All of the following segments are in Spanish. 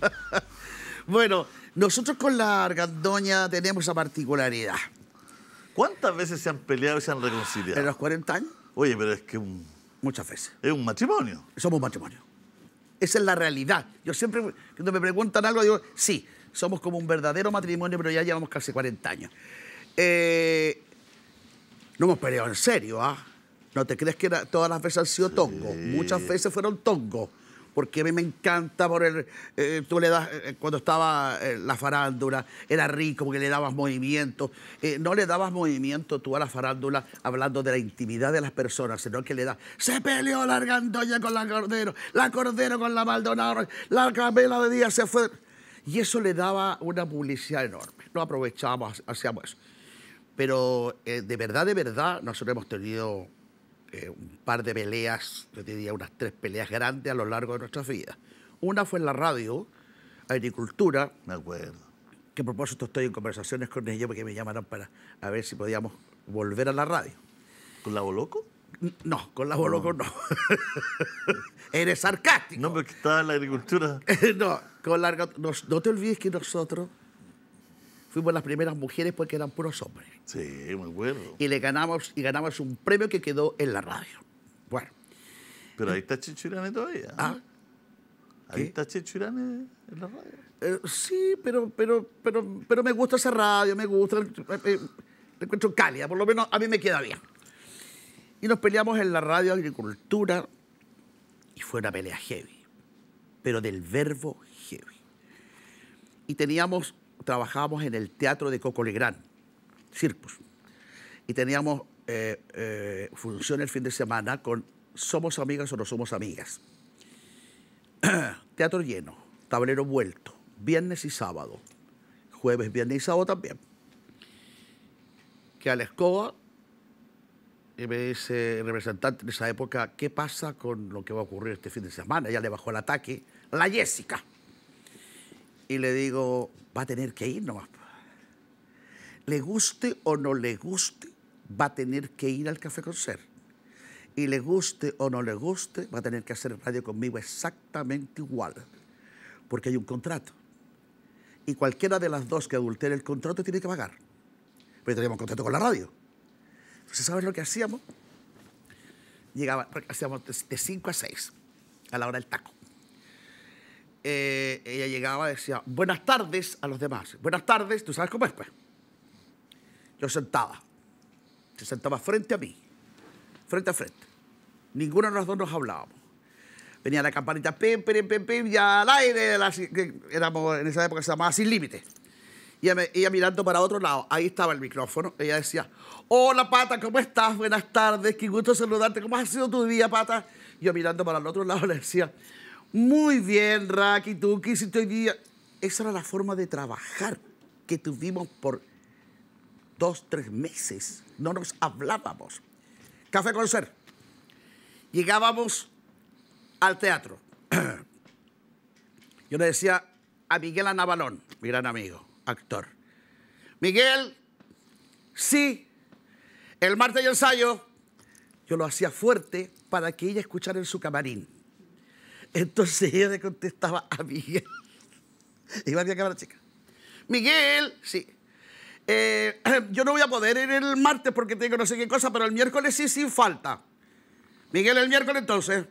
bueno, nosotros con la argandoña tenemos esa particularidad. ¿Cuántas veces se han peleado y se han reconciliado? En los 40 años. Oye, pero es que Muchas veces. Es un matrimonio. Somos matrimonio. Esa es la realidad. Yo siempre, cuando me preguntan algo, digo, sí, somos como un verdadero matrimonio, pero ya llevamos casi 40 años. Eh, no hemos peleado en serio, ¿ah? No te crees que todas las veces han sido tongo. Muchas veces fueron tongo porque a mí me encanta por el... Eh, tú le das, eh, cuando estaba eh, la farándula, era rico porque le dabas movimiento. no le dabas movimiento tú a la farándula hablando de la intimidad de las personas, sino que le das, se peleó la argandoña con la Cordero, la Cordero con la Maldonado, la Camela de día se fue. Y eso le daba una publicidad enorme. No aprovechábamos, hacíamos eso. Pero de verdad, de verdad, nosotros hemos tenido eh, un par de peleas, yo diría unas tres peleas grandes a lo largo de nuestras vidas. Una fue en la radio, Agricultura. Me acuerdo que propósito estoy en conversaciones con ellos porque me llamaron para a ver si podíamos volver a la radio. ¿Con la Boloco? No, con la Boloco no. Eres sarcástico. No, porque estaba en la agricultura. no, con la, no te olvides que nosotros fuimos las primeras mujeres porque eran puros hombres. Sí, me acuerdo. Y le ganamos, y ganamos un premio que quedó en la radio. Bueno. Pero ahí está Chichirane todavía. ¿eh? ¿Ah? Ahí está Chichirane en la radio. Eh, sí, pero, pero, pero, pero me gusta esa radio, me gusta. Me, eh, encuentro cálida, por lo menos a mí me queda bien. Y nos peleamos en la radio Agricultura y fue una pelea heavy, pero del verbo heavy. Y teníamos trabajábamos en el teatro de Coco Legrand, Circus. Y teníamos funciones eh, eh, función el fin de semana con Somos Amigas o No Somos Amigas. teatro lleno, tablero vuelto, viernes y sábado. Jueves, viernes y sábado también. Que a la escoba y me dice el representante de esa época, ¿qué pasa con lo que va a ocurrir este fin de semana? Ya le bajó el ataque. La Jessica y le digo, va a tener que ir nomás. Le guste o no le guste, va a tener que ir al café con ser. Y le guste o no le guste, va a tener que hacer radio conmigo exactamente igual, porque hay un contrato. Y cualquiera de las dos que adultere el contrato tiene que pagar. Pero teníamos contrato con la radio. Entonces, ¿sabes lo que hacíamos? Llegaba, hacíamos de 5 a 6 a la hora del taco. Eh, ella llegaba y decía, buenas tardes a los demás. Buenas tardes, tú sabes cómo es, pues. Yo sentaba. Se sentaba frente a mí, frente a frente. ...ninguno de los dos nos hablábamos. Venía la campanita, pim, pim, pim, pim, ya al aire, en esa época se llamaba Sin Límites. Y ella, ella, mirando para otro lado, ahí estaba el micrófono. Ella decía, hola Pata, ¿cómo estás? Buenas tardes, qué gusto saludarte, ¿cómo ha sido tu día, Pata? Yo mirando para el otro lado le decía, muy bien, Raki, tú qué hiciste hoy día. Esa era la forma de trabajar que tuvimos por dos, tres meses. No nos hablábamos. Café con ser. Llegábamos al teatro. Yo le decía a Miguel Anabalón, mi gran amigo, actor. Miguel, sí, el martes yo ensayo. Yo lo hacía fuerte para que ella escuchara en su camarín. Entonces ella le contestaba a Miguel. Iba a mi chica. Miguel, sí. Eh, yo no voy a poder ir el martes porque tengo no sé qué cosa, pero el miércoles sí, sin falta. Miguel, el miércoles entonces.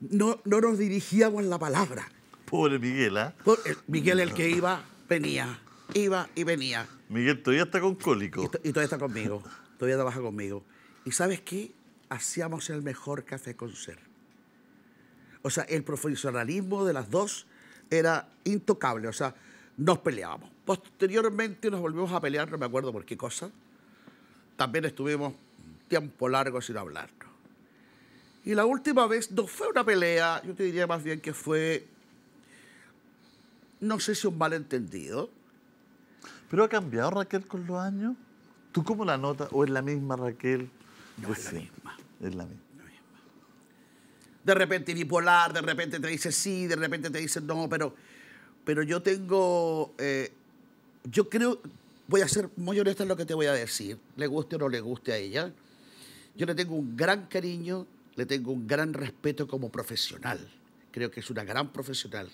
No, nos dirigíamos la palabra. Pobre Miguel, ¿ah? Eh, Miguel, el que iba, venía. Iba y venía. Miguel todavía está con cólico. Y, todavía está conmigo. todavía trabaja conmigo. ¿Y sabes qué? Hacíamos el mejor café con ser. O sea, el profesionalismo de las dos era intocable. O sea, nos peleábamos. Posteriormente nos volvimos a pelear, no me acuerdo por qué cosa. También estuvimos tiempo largo sin hablarnos. Y la última vez no fue una pelea, yo te diría más bien que fue, no sé si un malentendido. ¿Pero ha cambiado Raquel con los años? ¿Tú cómo la notas? ¿O es la misma Raquel? Pues es la misma. Es la misma de repente bipolar, de repente te dice sí, de repente te dice no, pero, pero yo tengo, eh, yo creo, voy a ser muy honesta en lo que te voy a decir, le guste o no le guste a ella, yo le tengo un gran cariño, le tengo un gran respeto como profesional, creo que es una gran profesional,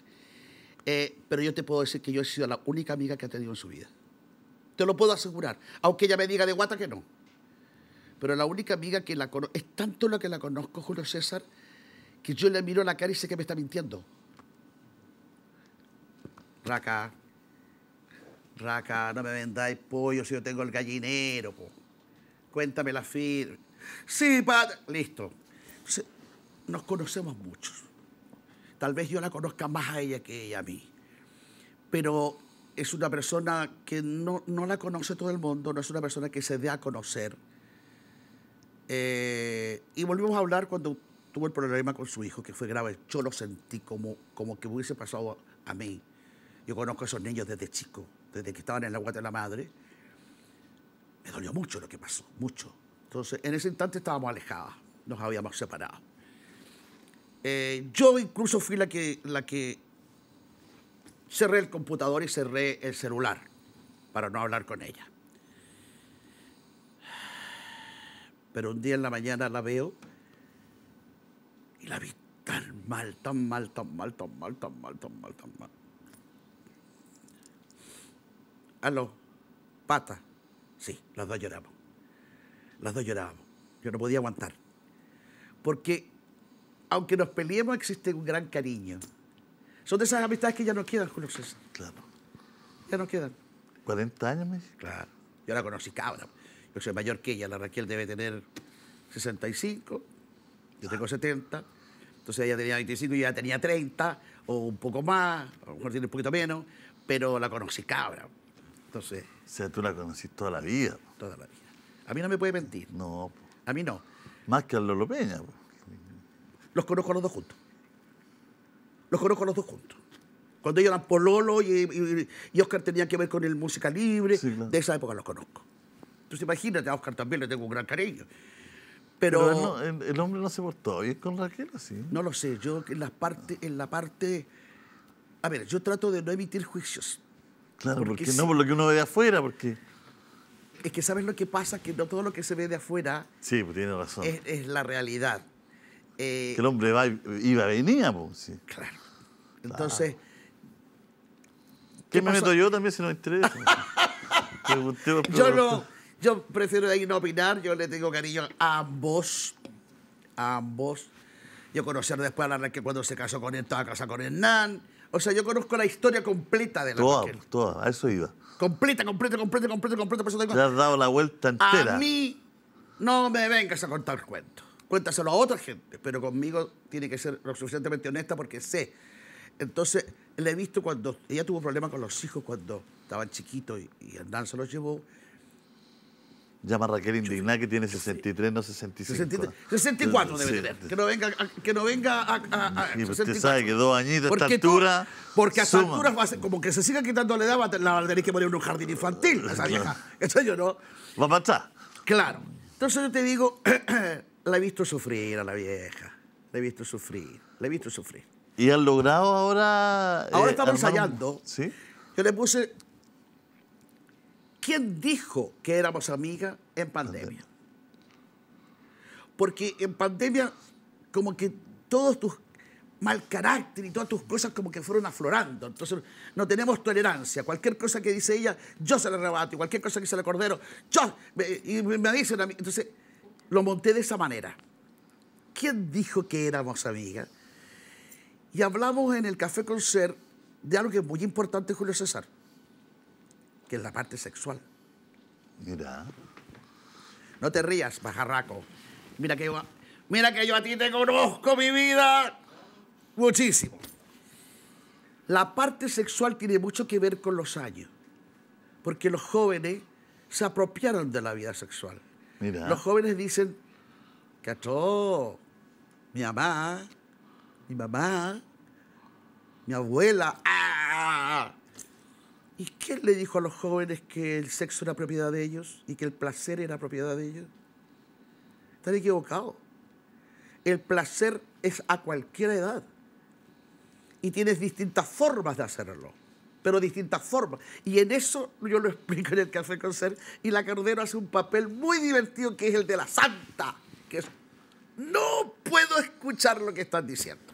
eh, pero yo te puedo decir que yo he sido la única amiga que ha tenido en su vida, te lo puedo asegurar, aunque ella me diga de guata que no. Pero la única amiga que la conozco, es tanto la que la conozco, Julio César, que yo le miro la cara y sé que me está mintiendo. Raca, raca, no me vendáis pollo si yo tengo el gallinero, Cuéntame la firma. Sí, padre. Listo. Nos conocemos muchos. Tal vez yo la conozca más a ella que ella a mí. Pero es una persona que no, la conoce todo el mundo, no es una persona que se dé a conocer. Eh, y volvimos a hablar cuando tuvo el problema con su hijo, que fue grave, yo lo sentí como, como que hubiese pasado a, mí. Yo conozco a esos niños desde chico, desde que estaban en la guata de la madre. Me dolió mucho lo que pasó, mucho. Entonces, en ese instante estábamos alejados, nos habíamos separado. Eh, yo incluso fui la que, la que cerré el computador y cerré el celular para no hablar con ella. Pero un día en la mañana la veo y la vi tan mal, tan mal, tan mal, tan mal, tan mal, tan mal, tan mal. Aló, pata. Sí, las dos llorábamos. Las dos llorábamos. Yo no podía aguantar. Porque aunque nos peleemos, existe un gran cariño. Son de esas amistades que ya no quedan, Julio César. Claro. Ya no quedan. 40 años, me Claro. Yo la conocí cabra. Yo soy mayor que ella. La Raquel debe tener 65 yo tengo 70, entonces ella tenía 25 y ya tenía 30, o un poco más, a lo mejor tiene un poquito menos, pero la conocí cabra. Entonces. O sea, tú la conocí toda la vida. Toda la vida. A mí no me puede mentir. No. A mí no. Más que a Lolo Peña. Los conozco a los dos juntos. Los conozco a los dos juntos. Cuando ellos eran Pololo y, y, Oscar tenía que ver con el música libre, de esa época los conozco. Entonces imagínate, a Oscar también le tengo un gran cariño. Pero, el, hombre no se portó bien con Raquel, sí No lo sé, yo en, la parte, en la parte... A ver, yo trato de no emitir juicios. Claro, porque, no por lo que uno ve de afuera, porque... Es que sabes lo que pasa, que no todo lo que se ve de afuera... Sí, pues tiene razón. Es, la realidad. Eh, que el hombre iba, venía, pues. Claro. Entonces... ¿Qué, me meto yo también si no me interesa? yo no, yo prefiero de ahí no opinar, yo le tengo cariño a ambos, a ambos. Yo conocer después a la Raquel cuando se casó con él, estaba casada con Hernán. O sea, yo conozco la historia completa de la toda, Toda, a eso iba. Completa, completa, completa, completa, completa. Te has dado la vuelta entera. A mí no me vengas a contar cuentos. Cuéntaselo a otra gente, pero conmigo tiene que ser lo suficientemente honesta porque sé. Entonces, le he visto cuando... Ella tuvo problemas con los hijos cuando estaban chiquitos y, y Hernán se los llevó Llama Raquel indignada que tiene 63, no 65. 64 debe tener. Que no venga, a, Usted sabe que dos añitos a esta altura. porque a esta como que se siga quitando la edad, la a que en un jardín infantil. Esa vieja. Eso yo no. Va a pasar. Claro. Entonces yo te digo, la he visto sufrir a la vieja. La he visto sufrir. La he visto sufrir. ¿Y han logrado ahora.? Ahora eh, estamos ensayando. Sí. Yo le puse ¿Quién dijo que éramos amigas en pandemia? Porque en pandemia, como que todos tus mal carácter y todas tus cosas como que fueron aflorando. Entonces no tenemos tolerancia. Cualquier cosa que dice ella, yo se la rebato. Cualquier cosa que dice el cordero, yo. Y me dicen a mí. Entonces lo monté de esa manera. ¿Quién dijo que éramos amigas? Y hablamos en el Café Concert de algo que es muy importante, Julio César que es la parte sexual. Mira. No te rías, pajarraco. Mira que yo, mira que yo a ti te conozco, mi vida. Muchísimo. La parte sexual tiene mucho que ver con los años, porque los jóvenes se apropiaron de la vida sexual. Mira. Los jóvenes dicen, que a todo mi mamá, mi mamá, mi abuela, ¿Y quién le dijo a los jóvenes que el sexo era propiedad de ellos y que el placer era propiedad de ellos? Están equivocados. El placer es a cualquier edad. Y tienes distintas formas de hacerlo, pero distintas formas. Y en eso yo lo explico en el con ser, y la cardero hace un papel muy divertido que es el de la Santa, que es, no puedo escuchar lo que están diciendo.